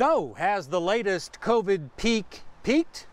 So, has the latest COVID peak peaked?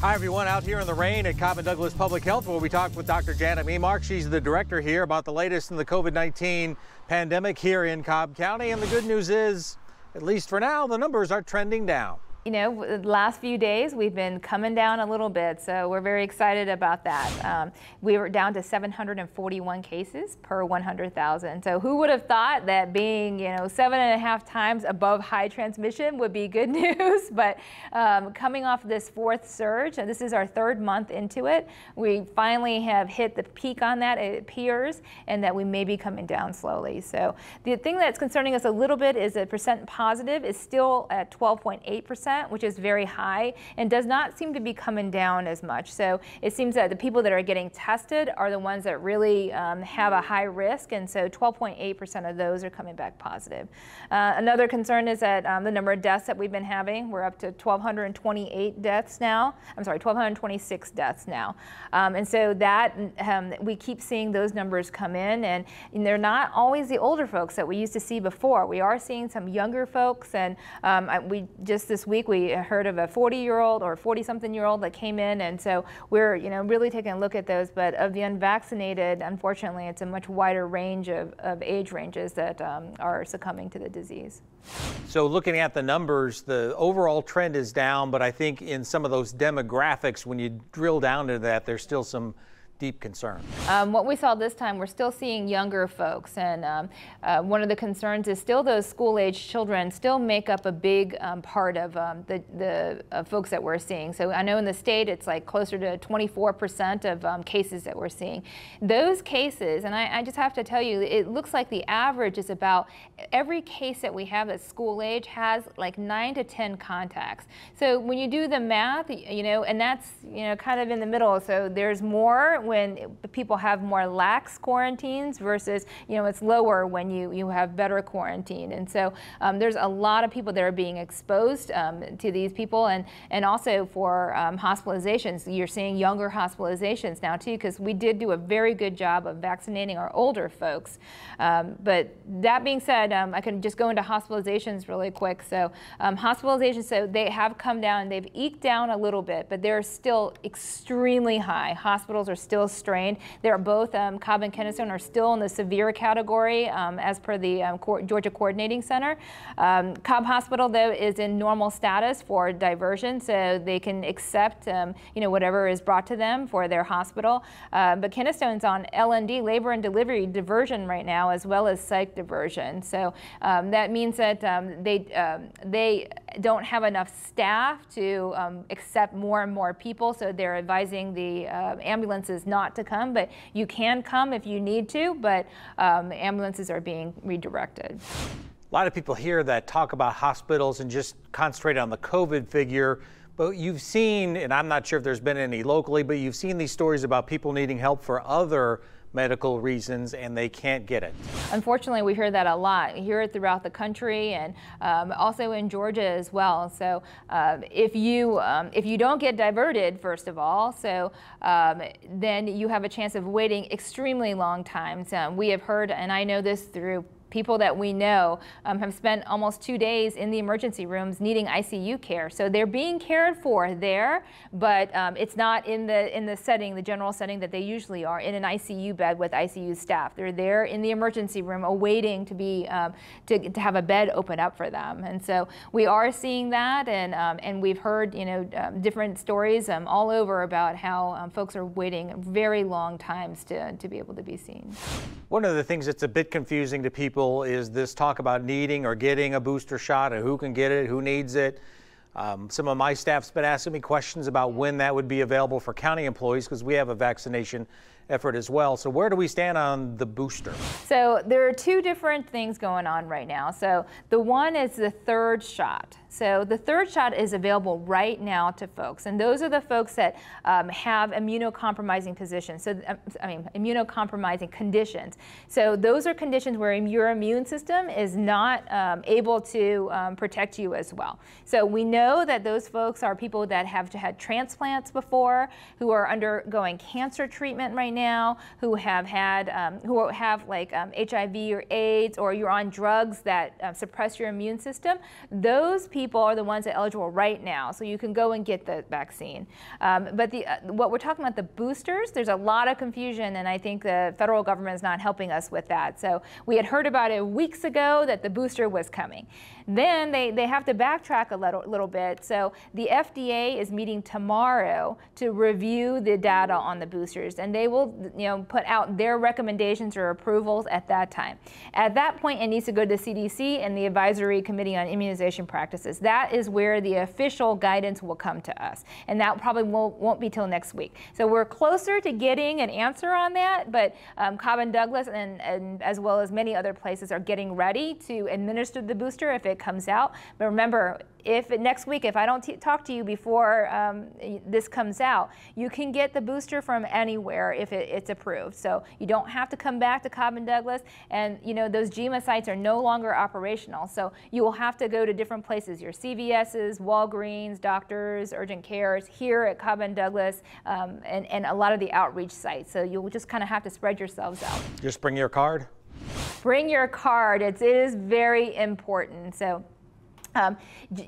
Hi, everyone. Out here in the rain at Cobb and Douglas Public Health, where we talked with Dr. Janet Meemark. She's the director here about the latest in the COVID-19 pandemic here in Cobb County. And the good news is, at least for now, the numbers are trending down you know, the last few days we've been coming down a little bit, so we're very excited about that. Um, we were down to 741 cases per 100,000. So who would have thought that being, you know, seven and a half times above high transmission would be good news? But um, coming off this fourth surge, and this is our third month into it, we finally have hit the peak on that, it appears, and that we may be coming down slowly. So the thing that's concerning us a little bit is that percent positive is still at 12.8 percent percent which is very high, and does not seem to be coming down as much. So it seems that the people that are getting tested are the ones that really um, have a high risk, and so 12.8% of those are coming back positive. Uh, another concern is that um, the number of deaths that we've been having, we're up to 1,228 deaths now. I'm sorry, 1,226 deaths now. Um, and so that, um, we keep seeing those numbers come in, and, and, they're not always the older folks that we used to see before. We are seeing some younger folks, and um, I, we just this week week we heard of a 40-year-old or 40-something-year-old that came in, and so we're you know really taking a look at those. But of the unvaccinated, unfortunately, it's a much wider range of, of age ranges that um, are succumbing to the disease. So looking at the numbers, the overall trend is down, but I think in some of those demographics, when you drill down to that, there's still some deep concern. Um, what we saw this time, we're still seeing younger folks, and um, uh, one of the concerns is still those school-age children still make up a big um, part of um, the, the uh, folks that we're seeing. So I know in the state it's like closer to 24% of um, cases that we're seeing. Those cases, and I, I just have to tell you, it looks like the average is about every case that we have at school-age has like 9 to 10 contacts. So when you do the math, you know, and that's, you know, kind of in the middle. So there's more when when people have more lax quarantines versus, you know, it's lower when you, you have better quarantine. And so um, there's a lot of people that are being exposed um, to these people. And, and also for um, hospitalizations, you're seeing younger hospitalizations now too, because we did do a very good job of vaccinating our older folks. Um, but that being said, um, I can just go into hospitalizations really quick. So um, hospitalizations, so they have come down, they've eked down a little bit, but they're still extremely high. Hospitals are still still strained. They're both, um, Cobb and Kennison are still in the severe category um, as per the um, Co Georgia Coordinating Center. Um, Cobb Hospital, though, is in normal status for diversion, so they can accept, um, you know, whatever is brought to them for their hospital. Uh, but Kennison's on LND, labor and delivery diversion right now, as well as psych diversion. So that means that they, they don't have enough staff to um, accept more and more people, so they're advising the uh, ambulances not to come, but you can come if you need to, but um, ambulances are being redirected. A lot of people here that talk about hospitals and just concentrate on the COVID figure, but you've seen, and I'm not sure if there's been any locally, but you've seen these stories about people needing help for other medical reasons and they can't get it. Unfortunately, we hear that a lot. We hear it throughout the country and um, also in Georgia as well. So uh, if you um, if you don't get diverted, first of all, so um, then you have a chance of waiting extremely long times. Um, we have heard, and I know this through People that we know um, have spent almost two days in the emergency rooms needing ICU care. So they're being cared for there, but um, it's not in the, in the setting, the general setting that they usually are, in an ICU bed with ICU staff. They're there in the emergency room awaiting to be, um, to, to have a bed open up for them. And so we are seeing that, and, um, and we've heard, you know, um, different stories um, all over about how folks are waiting very long times to, to be able to be seen. One of the things that's a bit confusing to people is this talk about needing or getting a booster shot and who can get it, who needs it. Um, some of my staff's been asking me questions about when that would be available for county employees because we have a vaccination effort as well. So where do we stand on the booster? So there are two different things going on right now. So the one is the third shot. So the third shot is available right now to folks, and those are the folks that um, have immunocompromising positions. So um, I mean, immunocompromising conditions. So those are conditions where your immune system is not um, able to um, protect you as well. So we know that those folks are people that have had transplants before, who are undergoing cancer treatment right now, who have had, um, who have like um, HIV or AIDS, or you're on drugs that uh, suppress your immune system. Those people people are the ones that are eligible right now, so you can go and get the vaccine. Um, but the, uh, what we're talking about, the boosters, there's a lot of confusion, and I think the federal government is not helping us with that. So we had heard about it weeks ago that the booster was coming. Then they, they have to backtrack a little, little bit. So the FDA is meeting tomorrow to review the data on the boosters, and they will you know put out their recommendations or approvals at that time. At that point, it needs to go to the CDC and the Advisory Committee on Immunization Practices. That is where the official guidance will come to us, and that probably won't, won't be till next week. So we're closer to getting an answer on that, but um, Cobb and Douglas and, and as well as many other places are getting ready to administer the booster if it it comes out. But remember, if next week, if I don't talk to you before um, this comes out, you can get the booster from anywhere if it, it's approved. So you don't have to come back to Cobb and Douglas. And you know those GMA sites are no longer operational, so you will have to go to different places: your CVS's, Walgreens, doctors, urgent cares here at Cobb and Douglas, um, and, and a lot of the outreach sites. So you'll just kind of have to spread yourselves out. Just bring your card bring your card. It's, it is very important. So, um,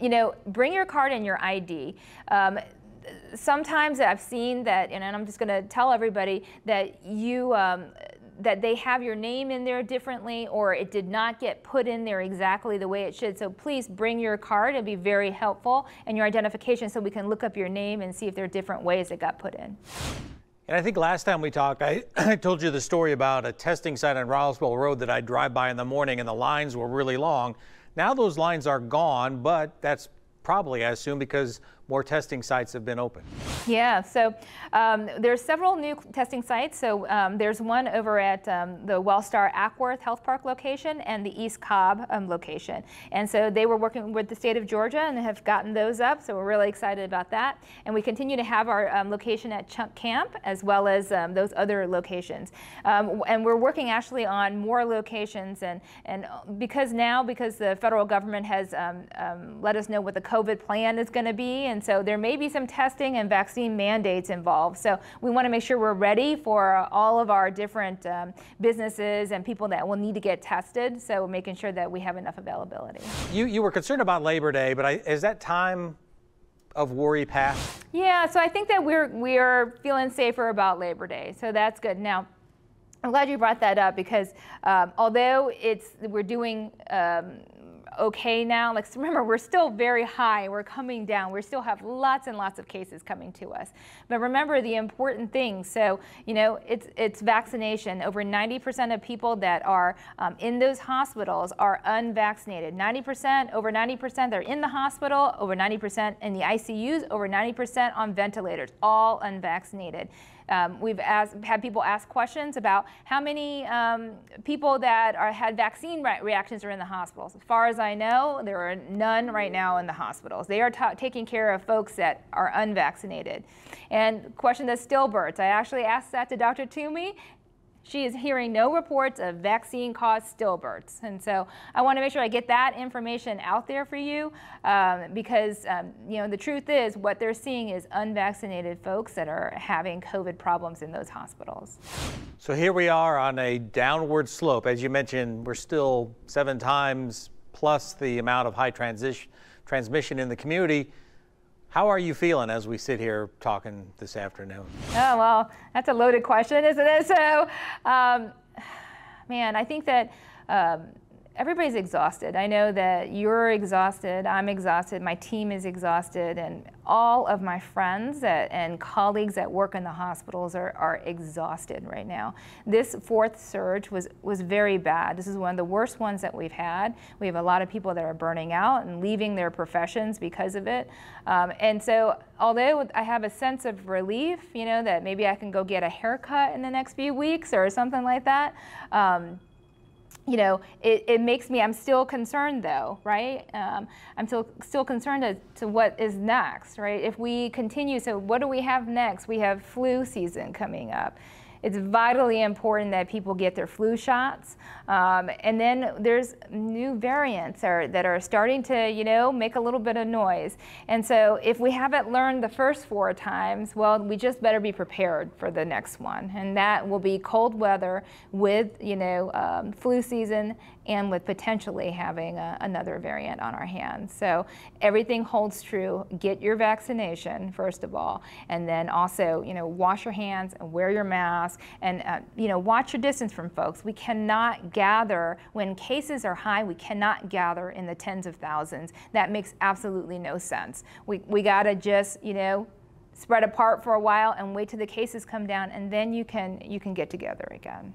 you know, bring your card and your ID. Um, sometimes I've seen that, and I'm just going to tell everybody that you. Um, that they have your name in there differently or it did not get put in there exactly the way it should. So please bring your card. It'd be very helpful and your identification so we can look up your name and see if there are different ways it got put in. And I think last time we talked, I, I, told you the story about a testing site on Roswell Road that I drive by in the morning and the lines were really long. Now those lines are gone, but that's probably, I assume, because more testing sites have been opened. Yeah, so um, there's several new testing sites. So um, there's one over at um, the Wellstar Ackworth Health Park location and the East Cobb um, location. And so they were working with the state of Georgia and have gotten those up. So we're really excited about that. And we continue to have our um, location at Chunk Camp as well as um, those other locations. and we're working actually on more locations and, and uh, because now, because the federal government has let us know what the COVID plan is going to be and so there may be some testing and vaccine mandates involved. So we want to make sure we're ready for all of our different um, businesses and people that will need to get tested. So making sure that we have enough availability. You, you were concerned about Labor Day, but I, is that time of worry past? Yeah, so I think that we're we are feeling safer about Labor Day, so that's good. Now, I'm glad you brought that up because um, although it's we're doing. Um, okay now. Like, remember, we're still very high. We're coming down. We still have lots and lots of cases coming to us. But remember the important things. So, you know, it's, it's vaccination. Over 90% of people that are um, in those hospitals are unvaccinated. 90%, over 90%, they're in the hospital, over 90% in the ICUs, over 90% on ventilators, all unvaccinated. Um, we've asked, had people ask questions about how many um, people that are, had vaccine re reactions are in the hospitals. As far as I know, there are none right now in the hospitals. They are taking care of folks that are unvaccinated. And question the stillbirths. I actually asked that to Dr. Toomey, she is hearing no reports of vaccine-caused stillbirths. And so I want to make sure I get that information out there for you um, because, um, you know, the truth is what they're seeing is unvaccinated folks that are having COVID problems in those hospitals. So here we are on a downward slope. As you mentioned, we're still seven times plus the amount of high transition transmission in the community. How are you feeling as we sit here talking this afternoon? Oh, well, that's a loaded question, isn't it? So, um, man, I think that. Um, everybody's exhausted. I know that you're exhausted, I'm exhausted, my team is exhausted, and all of my friends at, and colleagues that work in the hospitals are, are exhausted right now. This fourth surge was, was very bad. This is one of the worst ones that we've had. We have a lot of people that are burning out and leaving their professions because of it. Um, and so, although I have a sense of relief, you know, that maybe I can go get a haircut in the next few weeks or something like that. Um, you know, it, it makes me, I'm still concerned though, right? Um, I'm still, still concerned as to what is next, right? If we continue, so what do we have next? We have flu season coming up. It's vitally important that people get their flu shots. Um, and then there's new variants are, that are starting to, you know, make a little bit of noise. And so if we haven't learned the first four times, well, we just better be prepared for the next one. And that will be cold weather with, you know, um, flu season and with potentially having a, uh, another variant on our hands. So everything holds true. Get your vaccination, first of all, and then also, you know, wash your hands and wear your mask masks and uh, you know watch your distance from folks. We cannot gather when cases are high. We cannot gather in the tens of thousands. That makes absolutely no sense. We we gotta just you know spread apart for a while and wait till the cases come down, and then you can you can get together again.